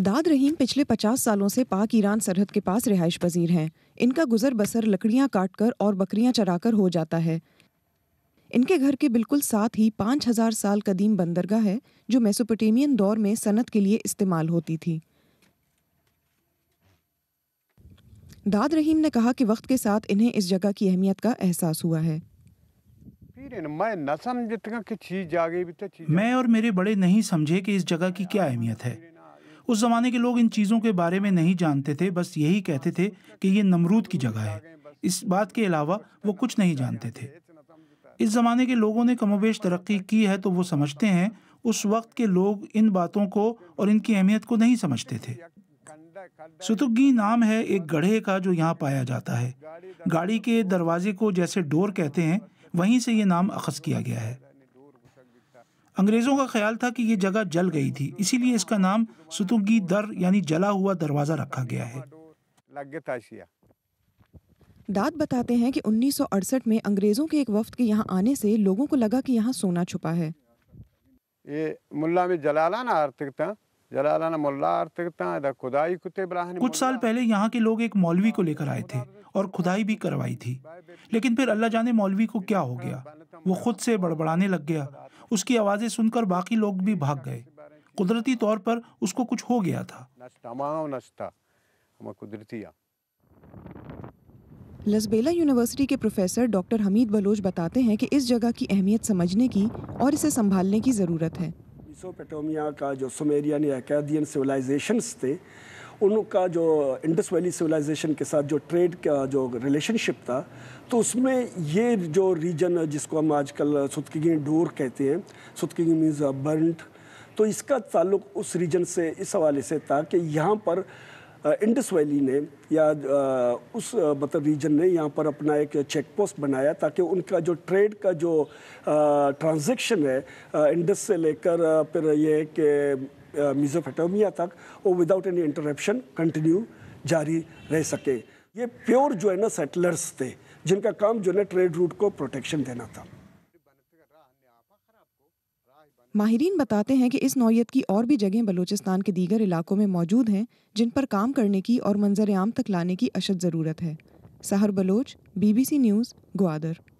दाद रहीम पिछले पचास सालों से पाक ईरान सरहद के पास रिहाइश पजीर हैं इनका गुजर बसर लकड़ियां काटकर और बकरियां चराकर हो जाता है इनके घर के बिल्कुल साथ ही पाँच हजार साल कदीम बंदरगाह है जो मेसोपोटेमियन दौर में सनत के लिए इस्तेमाल होती थी दाद रहीम ने कहा कि वक्त के साथ इन्हें इस जगह की अहमियत का एहसास हुआ है तो मैं और मेरे बड़े नहीं समझे कि इस जगह की क्या अहमियत है उस ज़माने के लोग इन चीज़ों के बारे में नहीं जानते थे बस यही कहते थे कि ये नमरूद की जगह है इस बात के अलावा वो कुछ नहीं जानते थे इस ज़माने के लोगों ने कमोबेश तरक्की की है तो वो समझते हैं उस वक्त के लोग इन बातों को और इनकी अहमियत को नहीं समझते थे सुतुगी नाम है एक गढ़े का जो यहाँ पाया जाता है गाड़ी के दरवाजे को जैसे डोर कहते हैं वहीं से ये नाम अखज किया गया है अंग्रेज़ों का ख्याल था कि ये जगह जल गई थी इसीलिए इसका नाम सुतुंगी दर यानी जला हुआ दरवाज़ा रखा गया है दाद बताते हैं कि 1968 में अंग्रेज़ों के एक वफ्त के यहाँ आने से लोगों को लगा कि यहाँ सोना छुपा है ये मुल्ला में जलाला ना जलाला ना मुल्ला आर्थिकता खुदाई कुत्ते कुछ साल पहले यहाँ के लोग एक मौलवी को लेकर आए थे और खुदाई भी करवाई थी लेकिन फिर अल्लाह जाने मौलवी को क्या हो गया वो खुद से बड़बड़ाने लग गया उसकी आवाज़ें सुनकर बाकी लोग भी भाग गए कुदरती तौर पर उसको कुछ हो गया था लसबेला यूनिवर्सिटी के प्रोफेसर डॉक्टर हमीद बलोच बताते हैं कि इस जगह की अहमियत समझने की और इसे संभालने की ज़रूरत है का जो सुमेरियन या कैदियन सिविलाइजेशंस थे उनका जो इंडस वैली सिविलाइजेशन के साथ जो ट्रेड का जो रिलेशनशिप था तो उसमें ये जो रीजन जिसको हम आजकल सुतकिगी डोर कहते हैं सुतकिगी मीन्स बर्नट तो इसका ताल्लुक उस रीजन से इस हवाले से था कि यहाँ पर इंडस वैली ने या उस मतलब रीजन ने यहाँ पर अपना एक चेक पोस्ट बनाया ताकि उनका जो ट्रेड का जो ट्रांजेक्शन है इंडस से लेकर फिर ये कि मिजोफेटोमिया तक वो विदाउट एनी इंटरप्शन कंटिन्यू जारी रह सके ये प्योर जो है ना सेटलर्स थे जिनका काम जो है ना ट्रेड रूट को प्रोटेक्शन देना था माहरीन बताते हैं कि इस नौीयत की और भी जगहें बलूचिस्तान के दीगर इलाकों में मौजूद हैं जिन पर काम करने की और मंजर आम तक लाने की अशद ज़रूरत है सहर बलोच बीबीसी न्यूज़ ग्वादर